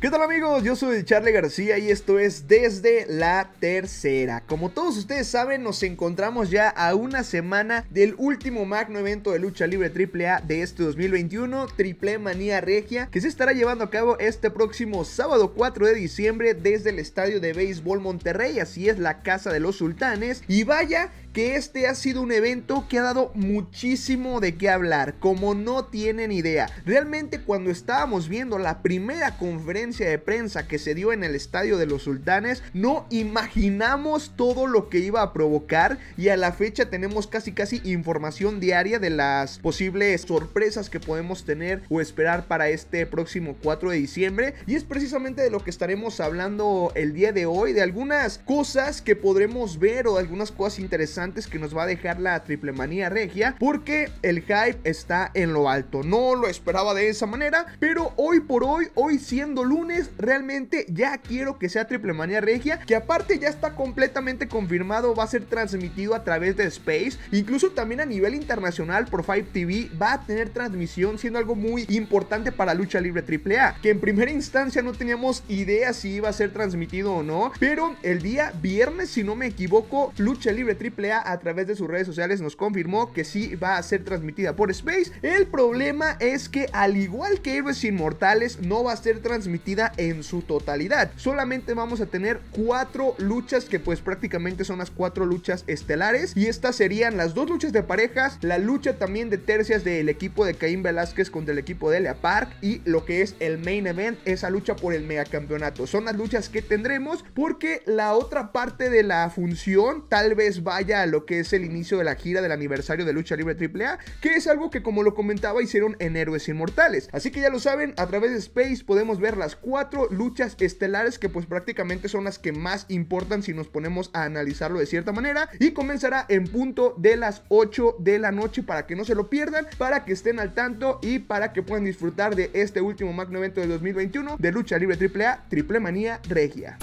¿Qué tal amigos? Yo soy Charlie García y esto es Desde la Tercera. Como todos ustedes saben, nos encontramos ya a una semana del último magno evento de lucha libre AAA de este 2021, Triple Manía Regia, que se estará llevando a cabo este próximo sábado 4 de diciembre desde el Estadio de Béisbol Monterrey, así es la Casa de los Sultanes. Y vaya que este ha sido un evento que ha dado muchísimo de qué hablar, como no tienen idea. Realmente cuando estábamos viendo la primera conferencia de prensa que se dio en el Estadio de los Sultanes, no imaginamos todo lo que iba a provocar y a la fecha tenemos casi casi información diaria de las posibles sorpresas que podemos tener o esperar para este próximo 4 de diciembre y es precisamente de lo que estaremos hablando el día de hoy, de algunas cosas que podremos ver o algunas cosas interesantes antes que nos va a dejar la triple manía regia, porque el hype está en lo alto. No lo esperaba de esa manera, pero hoy por hoy, hoy siendo lunes, realmente ya quiero que sea triple manía regia, que aparte ya está completamente confirmado, va a ser transmitido a través de Space, incluso también a nivel internacional por 5 TV, va a tener transmisión, siendo algo muy importante para lucha libre AAA, que en primera instancia no teníamos idea si iba a ser transmitido o no, pero el día viernes, si no me equivoco, lucha libre AAA a través de sus redes sociales nos confirmó que sí va a ser transmitida por Space. El problema es que al igual que Héroes Inmortales no va a ser transmitida en su totalidad. Solamente vamos a tener cuatro luchas que pues prácticamente son las cuatro luchas estelares y estas serían las dos luchas de parejas, la lucha también de tercias del equipo de Caín Velázquez contra el equipo de Lea Park y lo que es el main event, esa lucha por el Campeonato, Son las luchas que tendremos porque la otra parte de la función tal vez vaya lo que es el inicio de la gira del aniversario de Lucha Libre AAA, que es algo que como lo comentaba hicieron en Héroes Inmortales. Así que ya lo saben, a través de Space podemos ver las cuatro luchas estelares que pues prácticamente son las que más importan si nos ponemos a analizarlo de cierta manera y comenzará en punto de las 8 de la noche para que no se lo pierdan, para que estén al tanto y para que puedan disfrutar de este último magno evento de 2021 de Lucha Libre AAA, Triple Manía Regia.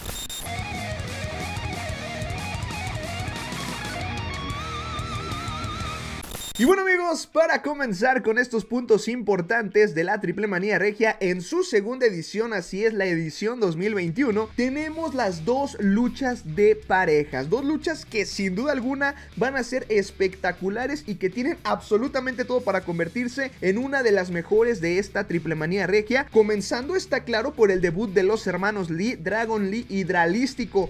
Y bueno amigos, para comenzar con estos puntos importantes de la Triple Manía Regia en su segunda edición, así es la edición 2021, tenemos las dos luchas de parejas, dos luchas que sin duda alguna van a ser espectaculares y que tienen absolutamente todo para convertirse en una de las mejores de esta Triple Manía Regia, comenzando está claro por el debut de los hermanos Lee, Dragon Lee y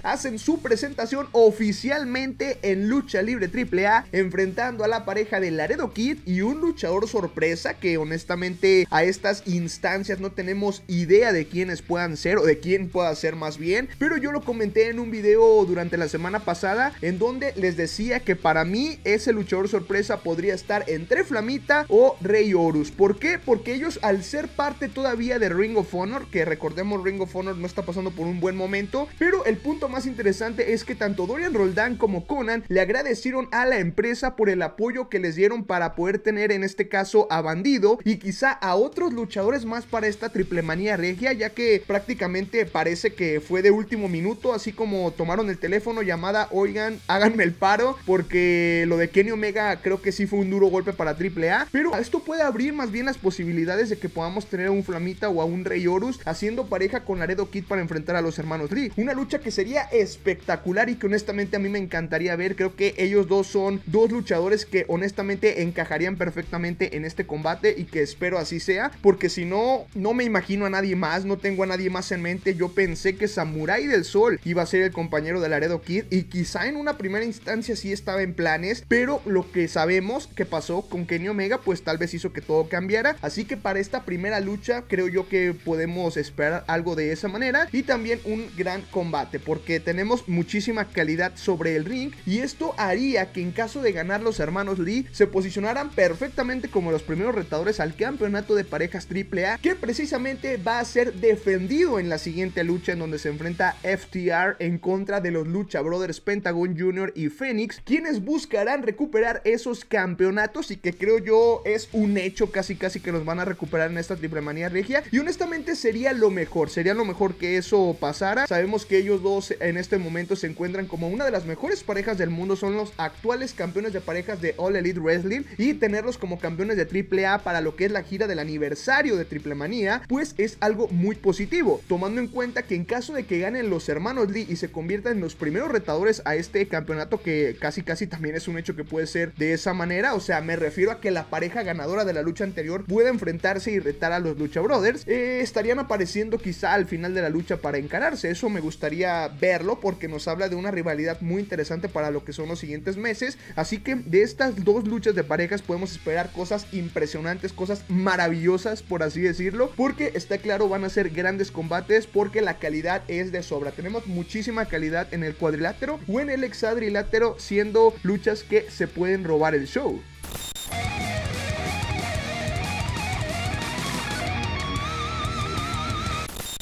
hacen su presentación oficialmente en Lucha Libre AAA enfrentando a la pareja de Laredo Kid y un luchador sorpresa que honestamente a estas instancias no tenemos idea de quiénes puedan ser o de quién pueda ser más bien. Pero yo lo comenté en un video durante la semana pasada en donde les decía que para mí ese luchador sorpresa podría estar entre Flamita o Rey Horus. ¿Por qué? Porque ellos al ser parte todavía de Ring of Honor, que recordemos Ring of Honor no está pasando por un buen momento, pero el punto más interesante es que tanto Dorian Roldán como Conan le agradecieron a la empresa por el apoyo que les dieron para poder tener en este caso a Bandido y quizá a otros luchadores más para esta triple manía regia, ya que prácticamente parece que fue de último minuto, así como tomaron el teléfono llamada, oigan, háganme el paro, porque lo de Kenny Omega creo que sí fue un duro golpe para Triple A, pero esto puede abrir más bien las posibilidades de que podamos tener a un Flamita o a un Rey Horus haciendo pareja con Laredo Kid para enfrentar a los hermanos Lee. Una lucha que sería espectacular y que honestamente a mí me encantaría ver, creo que ellos dos son dos luchadores que honestamente encajarían perfectamente en este combate y que espero así sea, porque si no, no me imagino a nadie más, no tengo a nadie más en mente. Yo pensé que Samurai del Sol iba a ser el compañero del Aredo Kid y quizá en una primera instancia sí estaba en planes, pero lo que sabemos que pasó con Kenny Omega, pues tal vez hizo que todo cambiara. Así que para esta primera lucha, creo yo que podemos esperar algo de esa manera y también un gran combate, porque tenemos muchísima calidad sobre el ring y esto haría que en caso de ganar los hermanos Lee se Posicionarán perfectamente como los primeros retadores al campeonato de parejas AAA, que precisamente va a ser defendido en la siguiente lucha en donde se enfrenta FTR en contra de los Lucha Brothers Pentagon Jr. y Phoenix, quienes buscarán recuperar esos campeonatos y que creo yo es un hecho casi casi que los van a recuperar en esta triple manía regia. Y honestamente sería lo mejor, sería lo mejor que eso pasara. Sabemos que ellos dos en este momento se encuentran como una de las mejores parejas del mundo, son los actuales campeones de parejas de All Elite Wrestling y tenerlos como campeones de AAA para lo que es la gira del aniversario de Triple Manía, pues es algo muy positivo, tomando en cuenta que en caso de que ganen los hermanos Lee y se conviertan en los primeros retadores a este campeonato que casi casi también es un hecho que puede ser de esa manera, o sea, me refiero a que la pareja ganadora de la lucha anterior pueda enfrentarse y retar a los Lucha Brothers, eh, estarían apareciendo quizá al final de la lucha para encararse, eso me gustaría verlo porque nos habla de una rivalidad muy interesante para lo que son los siguientes meses, así que de estas dos luchas de parejas podemos esperar cosas impresionantes, cosas maravillosas, por así decirlo, porque está claro, van a ser grandes combates porque la calidad es de sobra. Tenemos muchísima calidad en el cuadrilátero o en el hexadrilátero, siendo luchas que se pueden robar el show.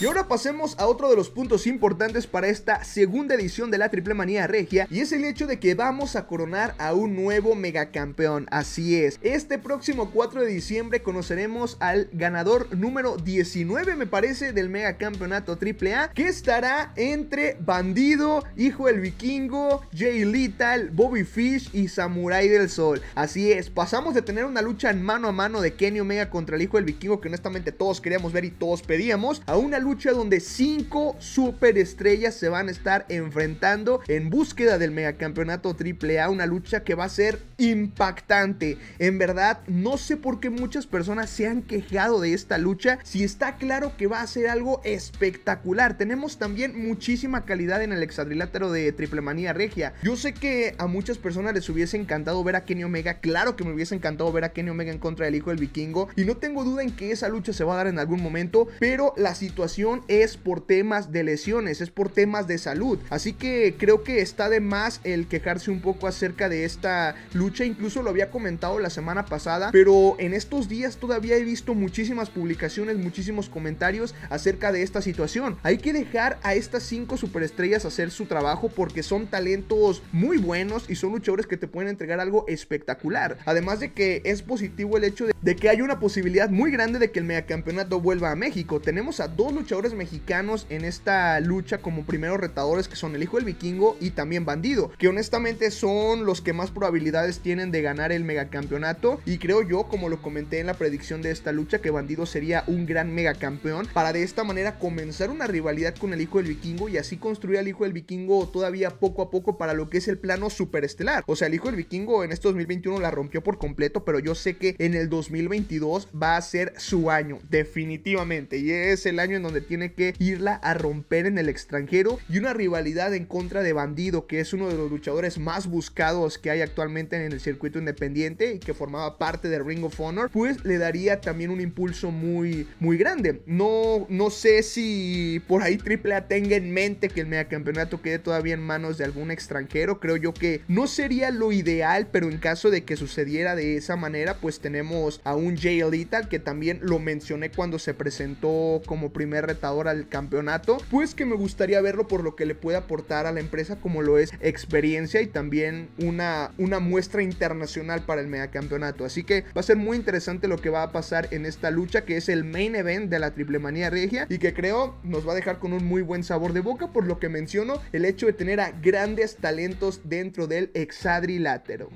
Y ahora pasemos a otro de los puntos importantes para esta segunda edición de la Triple Manía Regia y es el hecho de que vamos a coronar a un nuevo megacampeón, así es. Este próximo 4 de diciembre conoceremos al ganador número 19 me parece del megacampeonato AAA que estará entre Bandido, Hijo del Vikingo, Jay Lethal, Bobby Fish y Samurai del Sol. Así es, pasamos de tener una lucha en mano a mano de Kenny Omega contra el Hijo del Vikingo que honestamente todos queríamos ver y todos pedíamos a una lucha lucha donde cinco superestrellas se van a estar enfrentando en búsqueda del megacampeonato AAA, una lucha que va a ser impactante. En verdad, no sé por qué muchas personas se han quejado de esta lucha, si está claro que va a ser algo espectacular. Tenemos también muchísima calidad en el hexadrilátero de Triple Manía Regia. Yo sé que a muchas personas les hubiese encantado ver a Kenny Omega, claro que me hubiese encantado ver a Kenny Omega en contra del hijo del vikingo, y no tengo duda en que esa lucha se va a dar en algún momento, pero la situación es por temas de lesiones, es por temas de salud. Así que creo que está de más el quejarse un poco acerca de esta lucha. Incluso lo había comentado la semana pasada, pero en estos días todavía he visto muchísimas publicaciones, muchísimos comentarios acerca de esta situación. Hay que dejar a estas cinco superestrellas hacer su trabajo porque son talentos muy buenos y son luchadores que te pueden entregar algo espectacular. Además de que es positivo el hecho de, que hay una posibilidad muy grande de que el megacampeonato vuelva a México. Tenemos a dos luchadores mexicanos en esta lucha como primeros retadores que son el hijo del vikingo y también bandido, que honestamente son los que más probabilidades tienen de ganar el megacampeonato y creo yo, como lo comenté en la predicción de esta lucha, que bandido sería un gran megacampeón para de esta manera comenzar una rivalidad con el hijo del vikingo y así construir al hijo del vikingo todavía poco a poco para lo que es el plano superestelar. O sea, el hijo del vikingo en este 2021 la rompió por completo, pero yo sé que en el 2022 va a ser su año, definitivamente, y es el año en donde tiene que irla a romper en el extranjero y una rivalidad en contra de Bandido, que es uno de los luchadores más buscados que hay actualmente en el circuito independiente y que formaba parte del Ring of Honor, pues le daría también un impulso muy, muy grande. No, no sé si por ahí Triple A tenga en mente que el megacampeonato quede todavía en manos de algún extranjero. Creo yo que no sería lo ideal, pero en caso de que sucediera de esa manera, pues tenemos a un Jay Lethal que también lo mencioné cuando se presentó como primer retador al campeonato, pues que me gustaría verlo por lo que le puede aportar a la empresa como lo es experiencia y también una, una muestra internacional para el megacampeonato. Así que va a ser muy interesante lo que va a pasar en esta lucha que es el main event de la triple manía regia y que creo nos va a dejar con un muy buen sabor de boca por lo que menciono el hecho de tener a grandes talentos dentro del hexadrilátero.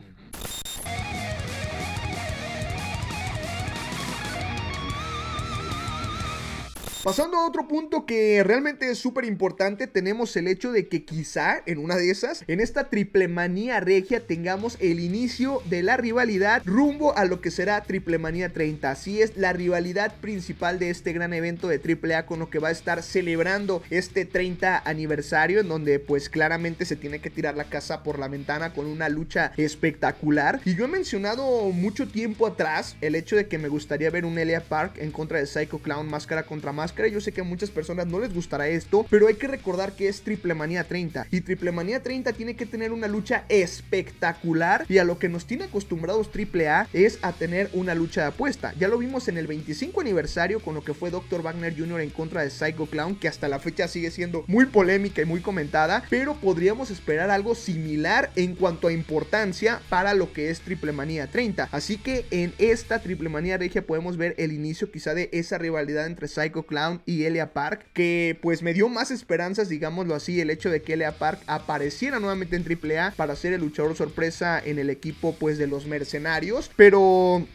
Pasando a otro punto que realmente es súper importante, tenemos el hecho de que quizá en una de esas, en esta triple manía regia, tengamos el inicio de la rivalidad rumbo a lo que será triple manía 30. Así es, la rivalidad principal de este gran evento de AAA con lo que va a estar celebrando este 30 aniversario, en donde pues claramente se tiene que tirar la casa por la ventana con una lucha espectacular. Y yo he mencionado mucho tiempo atrás el hecho de que me gustaría ver un Elia Park en contra de Psycho Clown máscara contra máscara yo sé que a muchas personas no les gustará esto, pero hay que recordar que es Triple Manía 30. Y Triple Manía 30 tiene que tener una lucha espectacular. Y a lo que nos tiene acostumbrados Triple A es a tener una lucha de apuesta. Ya lo vimos en el 25 aniversario con lo que fue Dr. Wagner Jr. en contra de Psycho Clown, que hasta la fecha sigue siendo muy polémica y muy comentada. Pero podríamos esperar algo similar en cuanto a importancia para lo que es Triple Manía 30. Así que en esta Triple Manía Regia podemos ver el inicio quizá de esa rivalidad entre Psycho Clown y Elia Park, que pues me dio más esperanzas, digámoslo así, el hecho de que Elia Park apareciera nuevamente en AAA para ser el luchador sorpresa en el equipo pues de los mercenarios, pero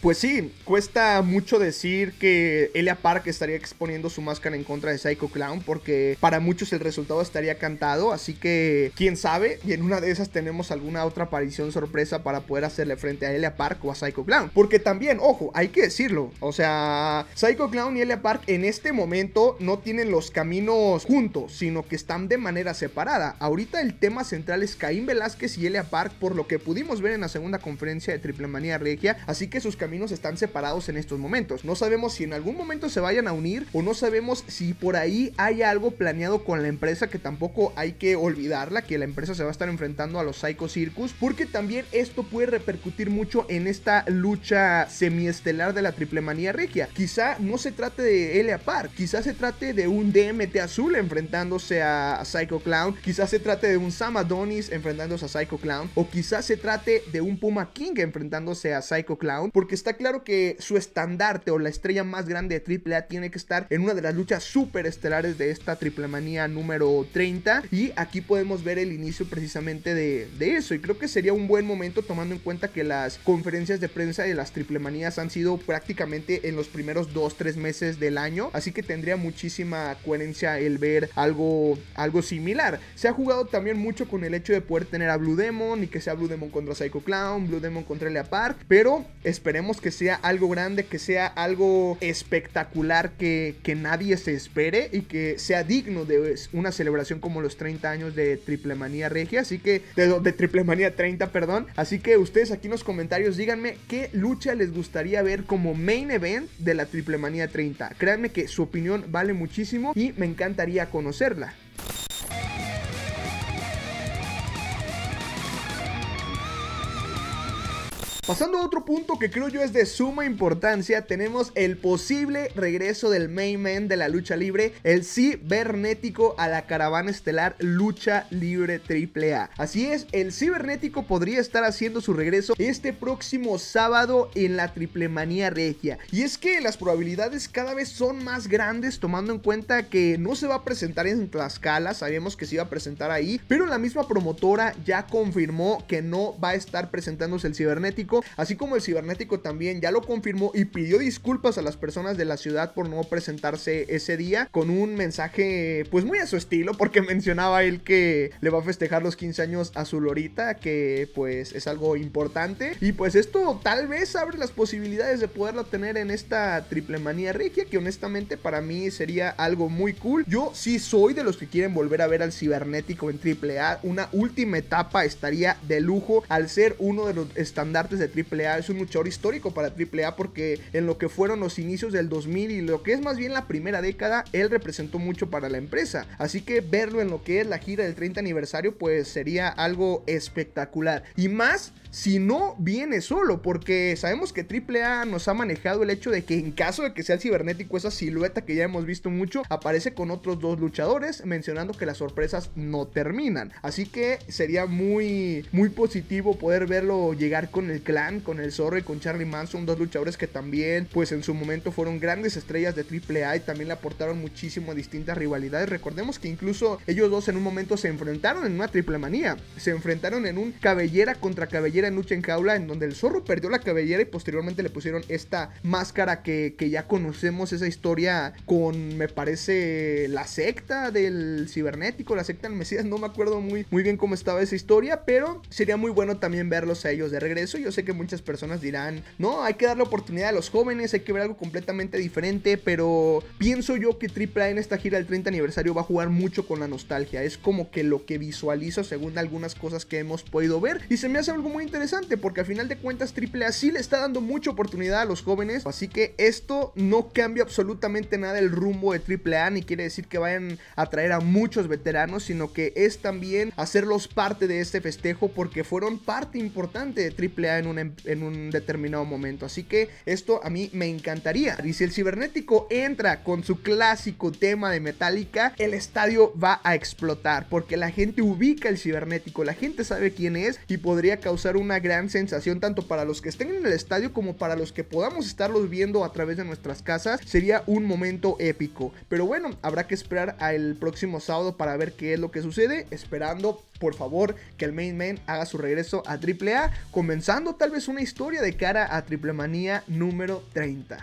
pues sí, cuesta mucho decir que Elia Park estaría exponiendo su máscara en contra de Psycho Clown porque para muchos el resultado estaría cantado, así que quién sabe, y en una de esas tenemos alguna otra aparición sorpresa para poder hacerle frente a Elia Park o a Psycho Clown, porque también, ojo, hay que decirlo, o sea, Psycho Clown y Elia Park en este momento no tienen los caminos juntos, sino que están de manera separada. Ahorita el tema central es Caín Velázquez y Elia Park por lo que pudimos ver en la segunda conferencia de Triple Manía Regia, así que sus caminos están separados en estos momentos. No sabemos si en algún momento se vayan a unir o no sabemos si por ahí hay algo planeado con la empresa que tampoco hay que olvidarla, que la empresa se va a estar enfrentando a los Psycho Circus, porque también esto puede repercutir mucho en esta lucha semiestelar de la triple manía regia. Quizá no se trate de a par, quizá se trate de un DMT azul enfrentándose a Psycho Clown, quizá se trate de un Samadonis enfrentándose a Psycho Clown, o quizá se trate de un Puma King enfrentándose a Psycho Clown, porque está claro que su estandarte o la estrella más grande de AAA tiene que estar en una de las luchas super estelares de esta Triplemanía número 30. Y aquí podemos ver el inicio precisamente de, eso. Y creo que sería un buen momento tomando en cuenta que las conferencias de prensa de las triplemanías han sido prácticamente en los primeros 2-3 meses del año. Así que tendría muchísima coherencia el ver algo, algo similar. Se ha jugado también mucho con el hecho de poder tener a Blue Demon y que sea Blue Demon contra Psycho Clown, Blue Demon contra Lea Pero esperemos que sea algo grande, que sea algo espectacular, que, que nadie se espere y que sea digno de una celebración como los 30 años de Triple Manía Regia, así que de, de Triple Manía 30, perdón. Así que ustedes aquí en los comentarios díganme qué lucha les gustaría ver como main event de la Triple Manía 30. Créanme que su opinión vale muchísimo y me encantaría conocerla. Pasando a otro punto que creo yo es de suma importancia, tenemos el posible regreso del main man de la lucha libre, el cibernético a la caravana estelar Lucha Libre A Así es, el cibernético podría estar haciendo su regreso este próximo sábado en la triple manía regia. Y es que las probabilidades cada vez son más grandes tomando en cuenta que no se va a presentar en Tlaxcala, sabíamos que se iba a presentar ahí, pero la misma promotora ya confirmó que no va a estar presentándose el cibernético así como el cibernético también ya lo confirmó y pidió disculpas a las personas de la ciudad por no presentarse ese día con un mensaje pues muy a su estilo porque mencionaba él que le va a festejar los 15 años a su lorita que pues es algo importante y pues esto tal vez abre las posibilidades de poderlo tener en esta triple manía regia que honestamente para mí sería algo muy cool. Yo sí soy de los que quieren volver a ver al cibernético en triple A, una última etapa estaría de lujo al ser uno de los estandartes de Triple A es un luchador histórico para Triple A porque en lo que fueron los inicios del 2000 y lo que es más bien la primera década, él representó mucho para la empresa. Así que verlo en lo que es la gira del 30 aniversario, pues sería algo espectacular. Y más si no viene solo, porque sabemos que Triple A nos ha manejado el hecho de que en caso de que sea el cibernético, esa silueta que ya hemos visto mucho, aparece con otros dos luchadores, mencionando que las sorpresas no terminan. Así que sería muy, muy positivo poder verlo llegar con el clan con el Zorro y con Charlie Manson, dos luchadores que también pues en su momento fueron grandes estrellas de AAA y también le aportaron muchísimo a distintas rivalidades. Recordemos que incluso ellos dos en un momento se enfrentaron en una triple manía, se enfrentaron en un cabellera contra cabellera en lucha en jaula en donde el Zorro perdió la cabellera y posteriormente le pusieron esta máscara que, ya conocemos esa historia con me parece la secta del cibernético, la secta del Mesías, no me acuerdo muy, muy bien cómo estaba esa historia, pero sería muy bueno también verlos a ellos de regreso. Yo que muchas personas dirán, no, hay que darle oportunidad a los jóvenes, hay que ver algo completamente diferente, pero pienso yo que AAA en esta gira del 30 aniversario va a jugar mucho con la nostalgia, es como que lo que visualizo según algunas cosas que hemos podido ver y se me hace algo muy interesante porque al final de cuentas AAA sí le está dando mucha oportunidad a los jóvenes, así que esto no cambia absolutamente nada el rumbo de AAA ni quiere decir que vayan a traer a muchos veteranos, sino que es también hacerlos parte de este festejo porque fueron parte importante de AAA en Em, en un determinado momento. Así que esto a mí me encantaría. Y si el cibernético entra con su clásico tema de Metallica, el estadio va a explotar porque la gente ubica el cibernético, la gente sabe quién es y podría causar una gran sensación tanto para los que estén en el estadio como para los que podamos estarlos viendo a través de nuestras casas. Sería un momento épico. Pero bueno, habrá que esperar al próximo sábado para ver qué es lo que sucede, esperando por favor que el Main Man haga su regreso a AAA, comenzando tal vez una historia de cara a Manía número 30.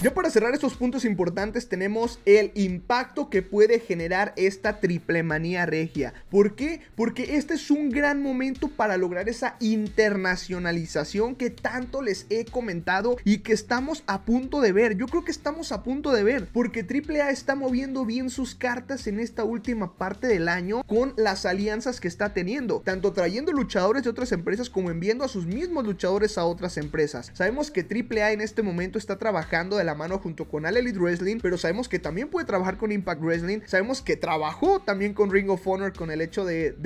Ya para cerrar estos puntos importantes tenemos el impacto que puede generar esta triple manía regia. ¿Por qué? Porque este es un gran momento para lograr esa internacionalización que tanto les he comentado y que estamos a punto de ver. Yo creo que estamos a punto de ver porque AAA está moviendo bien sus cartas en esta última parte del año con las alianzas que está teniendo, tanto trayendo luchadores de otras empresas como enviando a sus mismos luchadores a otras empresas. Sabemos que AAA en este momento está trabajando de la mano junto con All Elite Wrestling, pero sabemos que también puede trabajar con Impact Wrestling, sabemos que trabajó también con Ring of Honor con el hecho de,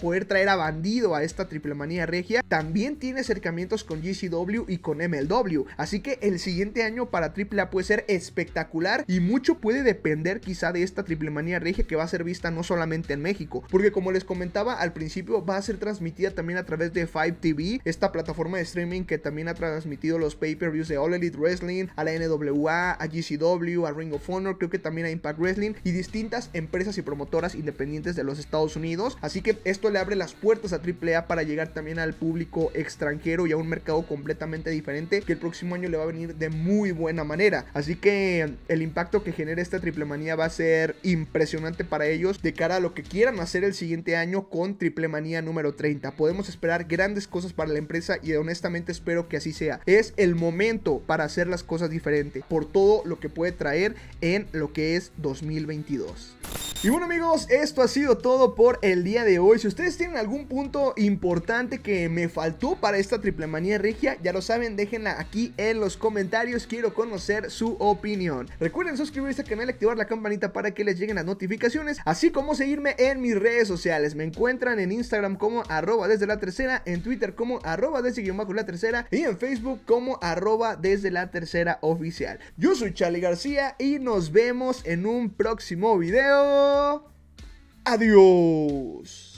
poder traer a Bandido a esta triple manía regia, también tiene acercamientos con GCW y con MLW, así que el siguiente año para AAA puede ser espectacular y mucho puede depender quizá de esta triple manía regia que va a ser vista no solamente en México, porque como les comentaba al principio va a ser transmitida también a través de 5 TV, esta plataforma de streaming que también ha transmitido los pay-per-views de All Elite Wrestling, a la NW a GCW, a Ring of Honor, creo que también a Impact Wrestling y distintas empresas y promotoras independientes de los Estados Unidos. Así que esto le abre las puertas a AAA para llegar también al público extranjero y a un mercado completamente diferente que el próximo año le va a venir de muy buena manera. Así que el impacto que genera esta triple manía va a ser impresionante para ellos de cara a lo que quieran hacer el siguiente año con triple manía número 30. Podemos esperar grandes cosas para la empresa y honestamente espero que así sea. Es el momento para hacer las cosas diferentes por todo lo que puede traer en lo que es 2022. Y bueno amigos, esto ha sido todo por el día de hoy. Si ustedes tienen algún punto importante que me faltó para esta triple manía regia, ya lo saben, déjenla aquí en los comentarios. Quiero conocer su opinión. Recuerden suscribirse al canal y activar la campanita para que les lleguen las notificaciones, así como seguirme en mis redes sociales. Me encuentran en Instagram como arroba desde la tercera, en Twitter como arroba desde guión la tercera y en Facebook como arroba desde la tercera oficial. Yo soy Charlie García y nos vemos en un próximo video. Adiós.